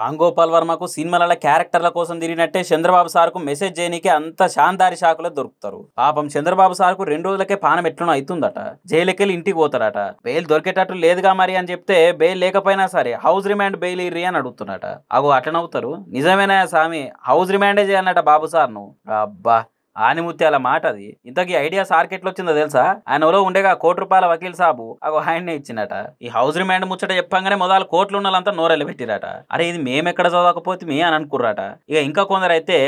రామ్ గోపాల్ వర్మకు సినిమాల క్యారెక్టర్ల కోసం తిరిగినట్టే చంద్రబాబు సార్కు మెసేజ్ చేయనీకి అంత శాందారి షాకులో దొరుకుతారు పాపం చంద్రబాబు సార్కు రెండు రోజులకే పానం ఎట్లనో అవుతుందట జైలుకెళ్ళి ఇంటికి పోతాడట బెయిల్ దొరికేటట్టు లేదుగా మరి అని చెప్తే బెయిల్ లేకపోయినా సరే హౌస్ రిమాండ్ బెయిల్ ఇర్రి అని అడుగుతున్నట అగో అట్లనవుతారు నిజమేనా స్వామి హౌస్ రిమాండే చేయాలన్నట బాబు సార్ను అబ్బా ఆనిముత్యాల మాట అది ఇంతకీ ఐడియా సార్కి వచ్చిందో తెలుసా ఆయన ఓలో ఉండేగా కోటి రూపాయల వకీల్ సాబు అగో ఆయన్నే ఇచ్చినట ఈ హౌస్ రిమాండ్ ముచ్చట చెప్పంగానే మొదలు కోట్లు ఉన్నలంతా నోరెళ్ళ పెట్టిరట అరే ఇది మేమెక్కడ చదవకపోతే మీ అని అనుకున్నారట ఇక ఇంకా కొందరు అయితే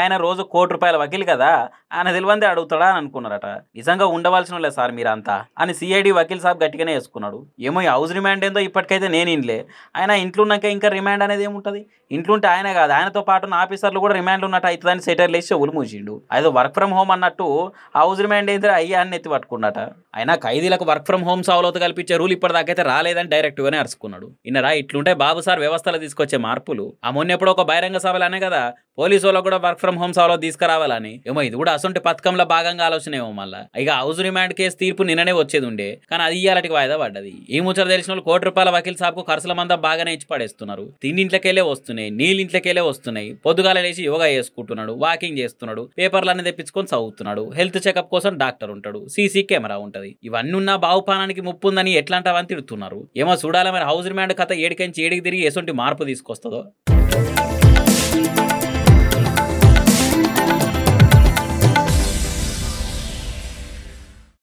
ఆయన రోజు కోటి రూపాయల వకీల్ కదా ఆయన తెలివందే అడుగుతాడా అని అనుకున్నారట నిజంగా ఉండవలసిన లేదు సార్ మీరంతా అని సిఐడి వకీల్ సాబ్ గట్టిగానే వేసుకున్నాడు ఏమో ఈ హౌస్ రిమాండ్ ఏందో ఇప్పటికైతే నేను ఇంట్లే ఆయన ఇంట్లోన్నాక ఇంకా రిమాండ్ అనేది ఏముంటుంది ఉంటే ఆయన కాదు ఆయనతో పాటు ఆఫీసర్లు కూడా రిమాండ్ ఉన్నట్టు దాన్ని సెటర్లు వేసి చెవులు మూసిండు ఏదో వర్క్ ఫ్రమ్ హోమ్ అన్నట్టు హౌస్ రిమైండ్ అయితే అయ్యా అని ఎత్తి పట్టుకున్నట అయినా ఖైదీలకు వర్క్ ఫ్రమ్ హోమ్ సౌలత కల్పించే రూల్ అయితే రాలేదని డైరెక్ట్గానే అరుచుకున్నాడు ఇన్నరా ఇట్లుంటే బాబు సార్ వ్యవస్థలు తీసుకొచ్చే మార్పులు ఆ మొన్న ఎప్పుడో ఒక బహిరంగ అనే కదా పోలీసు వాళ్ళకు కూడా వర్క్ ఫ్రమ్ హోమ్ సౌలభ్యం తీసుకురావాలని ఏమో ఇది కూడా అసొంటి పథకంలో భాగంగా ఆలోచన ఏమో మళ్ళీ ఇక హౌస్ రిమాండ్ కేసు తీర్పు నిన్ననే వచ్చేది ఉండే కానీ అది ఇయ్యాలటికి వాయిదా పడ్డది ఈ ముచ్చట తెలిసిన వాళ్ళు కోటి రూపాయల వకీల్ సాబ్కు ఖర్చుల మంద బాగానే ఇచ్చి పడేస్తున్నారు తిండింట్లకెళ్ళే వస్తున్నాయి నీళ్ళింట్లకెళ్ళే వస్తున్నాయి పొద్దుగాల లేచి యోగా చేసుకుంటున్నాడు వాకింగ్ చేస్తున్నాడు పేపర్ల పుస్తకాన్ని తెప్పించుకొని చదువుతున్నాడు హెల్త్ చెకప్ కోసం డాక్టర్ ఉంటాడు సీసీ కెమెరా ఉంటుంది ఇవన్నీ ఉన్న బావుపానానికి ముప్పు ఉందని ఎట్లాంటివని తిడుతున్నారు ఏమో చూడాలి మరి హౌస్ రిమాండ్ కథ ఏడికంచి ఏడికి తిరిగి ఎసుంటి మార్పు తీసుకొస్తుందో